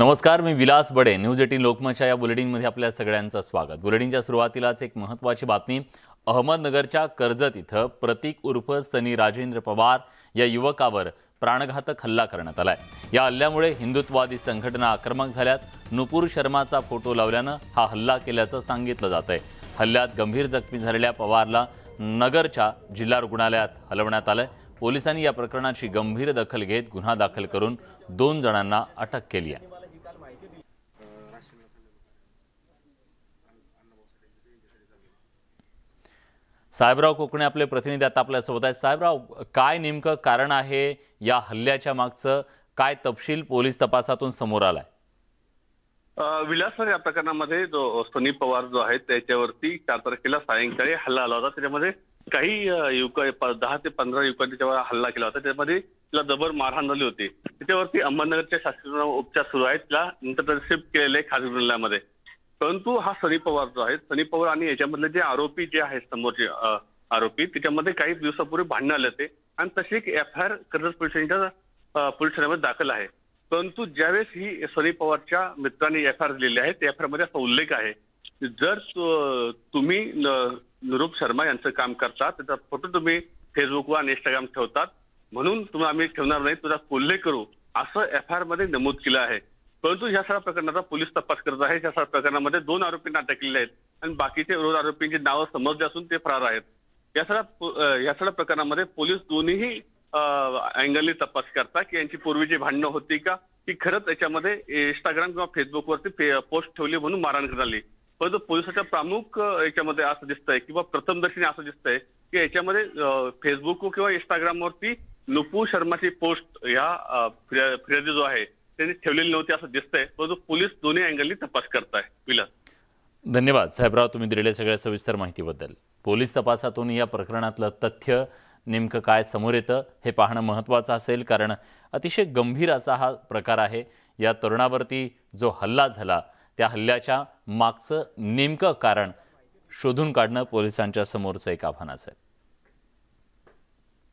नमस्कार मी Vilas Bade news eighteen लोकमतच्या या बुलेटिनमध्ये आपल्या सगळ्यांचं स्वागत बुलेटिनच्या सुरुवातीलाच एक महत्त्वाची बातमी अहमदनगरच्या कर्जत इथं प्रतीक उर्फ सनी राजेंद्र पवार या युवकावर प्राणघातक हल्ला करण्यात आलाय या हल्ल्यामुळे हिंदुत्ववादी संघटना आक्रमक झाल्यात नुपूर शर्माचा फोटो लावल्यानं हा हल्ला केल्याचं सांगितलं जात आहे हल्ल्यात गंभीर जखमी झालेल्या पवारला नगरच्या जिल्हा रुग्णालयात हलवण्यात आलं पोलिसांनी या प्रकरणाची गंभीर दखल घेत गुन्हा दाखल करून दोन जणांना अटक केली आहे साहेबराव कोकणे आपले प्रतिनिधी आता आपल्यासोबत आहेत साहेबराव काय नेमकं कारण आहे या हल्ल्याच्या मागचं काय तपशील पोलीस तपासातून समोर आलाय सर या प्रकरणामध्ये जो सनी पवार जो आहे त्याच्यावरती चार तारखेला सायंकाळी हल्ला आला होता त्याच्यामध्ये काही युवक दहा ते पंधरा युवकांनी तेव्हा हल्ला केला होता त्यामध्ये तिला जबर मारहाण झाली होती त्याच्यावरती अहमदनगरच्या शासकीय उपचार सुरू आहेत तिला नंतर केलेले खासगी रुग्णालयामध्ये परंतु हा सनी पवार जो आहे सनी पवार आणि याच्यामधले जे आरोपी जे आहेत समोरचे आरोपी त्याच्यामध्ये काही दिवसापूर्वी भांडणं आले होते आणि तशी एक एफ आय आर कर्जत पोलिसांच्या पोलीस ठाण्यामध्ये दाखल आहे परंतु ज्यावेळेस ही सनी पवारच्या मित्रांनी एफ आय आर दिलेली आहे त्या एफ आय आर मध्ये असा उल्लेख आहे जर तुम्ही निरूप शर्मा यांचं काम करता त्याचा फोटो तुम्ही फेसबुकवर आणि इंस्टाग्राम ठेवतात म्हणून तुम्हाला आम्ही ठेवणार नाही तुझा उल्लेख करू असं एफ आय आर मध्ये नमूद केलं आहे परंतु या सगळ्या प्रकरणाचा पोलीस तपास करत आहे या सगळ्या प्रकरणामध्ये दोन आरोपींना अटकलेले आहेत आणि बाकीचे विरोध आरोपींची नावं समजले असून ते फरार आहेत या सगळ्या या सगळ्या प्रकरणामध्ये पोलीस दोन्ही अँगलने तपास करता की यांची पूर्वीची भांडणं होती का की खरंच याच्यामध्ये इंस्टाग्राम किंवा फेसबुकवरती पोस्ट ठेवली म्हणून मारहाण झाली परंतु पोलिसाच्या प्रामुख याच्यामध्ये असं दिसतंय किंवा प्रथमदर्शनी असं दिसतंय की याच्यामध्ये फेसबुक किंवा इंस्टाग्रामवरती नुपू शर्माची पोस्ट या फिर्यादी जो आहे त्यांनी ठेवलेली नव्हती असं दिसतंय परंतु पोलीस दोन्ही अँगलनी तपास करताय विलास धन्यवाद साहेबराव तुम्ही दिलेल्या सगळ्या सविस्तर माहितीबद्दल पोलीस तपासातून या प्रकरणातलं तथ्य नेमकं काय समोर येतं हे पाहणं महत्वाचं असेल कारण अतिशय गंभीर असा हा प्रकार आहे या तरुणावरती जो हल्ला झाला त्या हल्ल्याच्या मागचं नेमकं कारण शोधून काढणं पोलिसांच्या समोरचं एक आव्हानाचं आहे